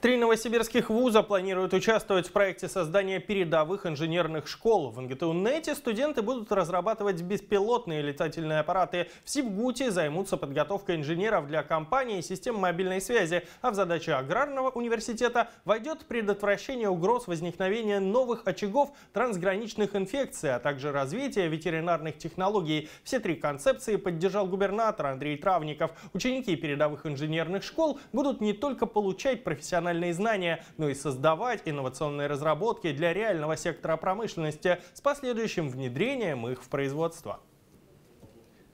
Три новосибирских вуза планируют участвовать в проекте создания передовых инженерных школ. В НГТУ-нете студенты будут разрабатывать беспилотные летательные аппараты. В Сибгуте займутся подготовкой инженеров для компаний и систем мобильной связи. А в задачи Аграрного университета войдет предотвращение угроз возникновения новых очагов трансграничных инфекций, а также развитие ветеринарных технологий. Все три концепции поддержал губернатор Андрей Травников. Ученики передовых инженерных школ будут не только получать профессиональные профессиональные знания, но и создавать инновационные разработки для реального сектора промышленности с последующим внедрением их в производство.